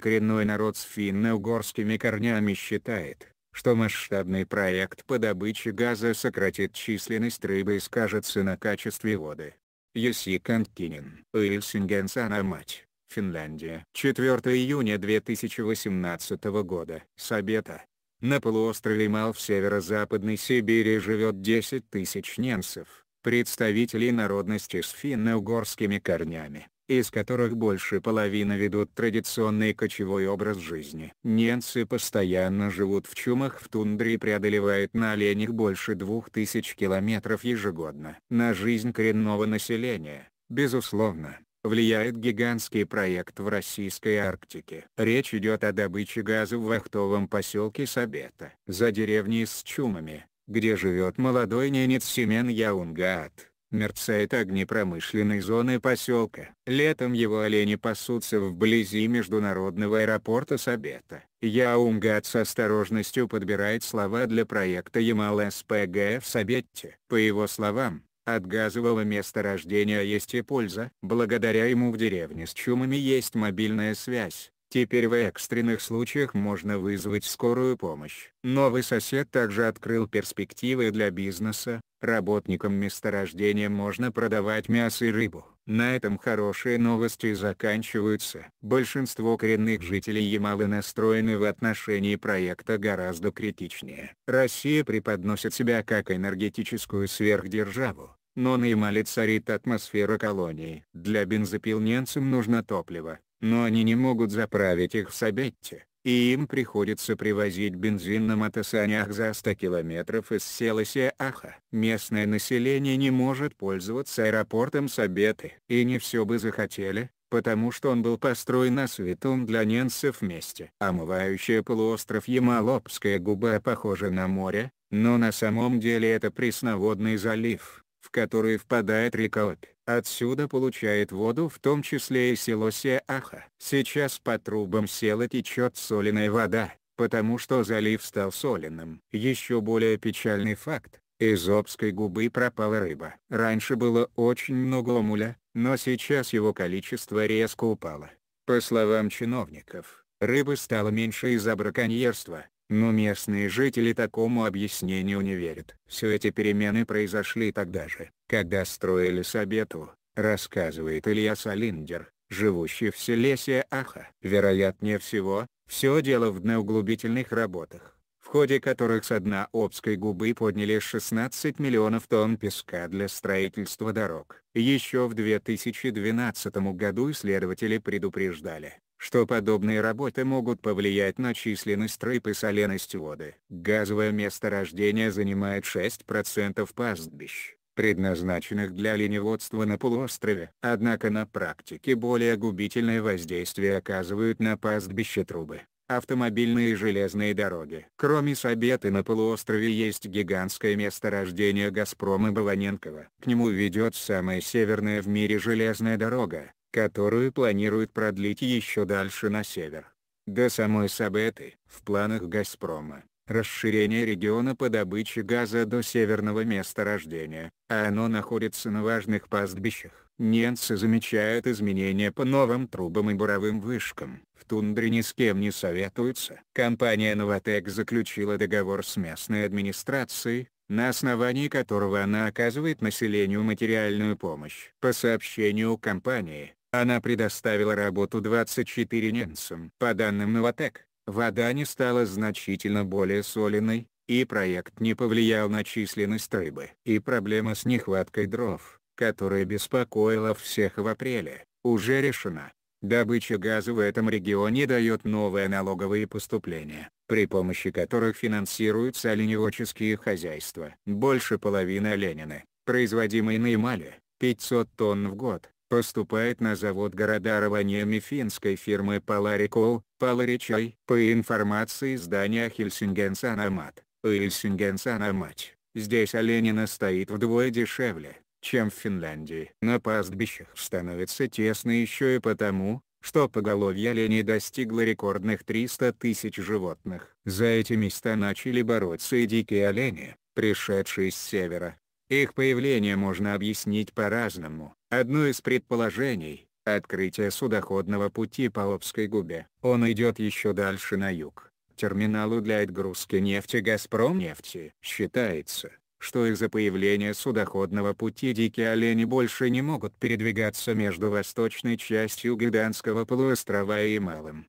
Коренной народ с финно-угорскими корнями считает, что масштабный проект по добыче газа сократит численность рыбы и скажется на качестве воды. Юси Канткинин, Ильсинген Санамать, Финляндия. 4 июня 2018 года. Сабета. На полуострове Мал в северо-западной Сибири живет 10 тысяч ненцев, представителей народности с финно-угорскими корнями из которых больше половины ведут традиционный кочевой образ жизни. Ненцы постоянно живут в чумах в тундре и преодолевают на оленях больше 2000 километров ежегодно. На жизнь коренного населения, безусловно, влияет гигантский проект в российской Арктике. Речь идет о добыче газа в вахтовом поселке Сабета. За деревней с чумами, где живет молодой ненец Семен Яунгат мерцает огни промышленной зоны поселка. Летом его олени пасутся вблизи международного аэропорта Сабета. Яумгад с осторожностью подбирает слова для проекта Ямал-СПГ в Сабетте. По его словам, от газового месторождения есть и польза. Благодаря ему в деревне с чумами есть мобильная связь. Теперь в экстренных случаях можно вызвать скорую помощь. Новый сосед также открыл перспективы для бизнеса, Работникам месторождения можно продавать мясо и рыбу. На этом хорошие новости заканчиваются. Большинство коренных жителей Ямала настроены в отношении проекта гораздо критичнее. Россия преподносит себя как энергетическую сверхдержаву, но на Ямале царит атмосфера колонии. Для бензопил нужно топливо, но они не могут заправить их в Сабетте и им приходится привозить бензин на мотосанях за 100 километров из села Сеаха. Местное население не может пользоваться аэропортом Сабеты. И не все бы захотели, потому что он был построен на святом для ненцев месте. Омывающая полуостров Ямалопская губа похожа на море, но на самом деле это пресноводный залив в которые впадает река Обь. Отсюда получает воду в том числе и село Сеаха. Сейчас по трубам села течет соленая вода, потому что залив стал соленым. Еще более печальный факт. Из обской губы пропала рыба. Раньше было очень много омуля, но сейчас его количество резко упало. По словам чиновников, рыбы стало меньше из-за браконьерства, но местные жители такому объяснению не верят. Все эти перемены произошли тогда же, когда строили Сабету, рассказывает Илья Салиндер, живущий в селе аха Вероятнее всего, все дело в дноуглубительных работах, в ходе которых с дна Обской губы подняли 16 миллионов тонн песка для строительства дорог. Еще в 2012 году исследователи предупреждали, что подобные работы могут повлиять на численность рыб и соленость воды. Газовое месторождение занимает 6% пастбищ, предназначенных для оленеводства на полуострове. Однако на практике более губительное воздействие оказывают на пастбище трубы, автомобильные и железные дороги. Кроме Сабеты на полуострове есть гигантское месторождение «Газпрома» Баланенкова. К нему ведет самая северная в мире железная дорога, которую планируют продлить еще дальше на север. До самой Сабеты. В планах «Газпрома» расширение региона по добыче газа до северного месторождения, а оно находится на важных пастбищах. Немцы замечают изменения по новым трубам и буровым вышкам. В тундре ни с кем не советуются. Компания «Новотек» заключила договор с местной администрацией, на основании которого она оказывает населению материальную помощь. По сообщению компании, она предоставила работу 24 немцам. По данным Новотек, вода не стала значительно более соленой, и проект не повлиял на численность рыбы. И проблема с нехваткой дров, которая беспокоила всех в апреле, уже решена. Добыча газа в этом регионе дает новые налоговые поступления, при помощи которых финансируются оленеводческие хозяйства. Больше половины оленины, производимой на Ямале, 500 тонн в год, поступает на завод города Раваньеми финской фирмы Polaricol, Polaricai. По информации издания Хельсингенсан Амат, Хельсингенсан Амач, здесь оленина стоит вдвое дешевле, чем в Финляндии. На пастбищах становится тесно еще и потому, что поголовье оленей достигло рекордных 300 тысяч животных. За эти места начали бороться и дикие олени, пришедшие с севера. Их появление можно объяснить по-разному. Одно из предположений — открытие судоходного пути по Обской губе. Он идет еще дальше на юг, терминалу для отгрузки нефти «Газпром нефти». Считается, что из-за появления судоходного пути дикие олени больше не могут передвигаться между восточной частью Гиданского полуострова и Малым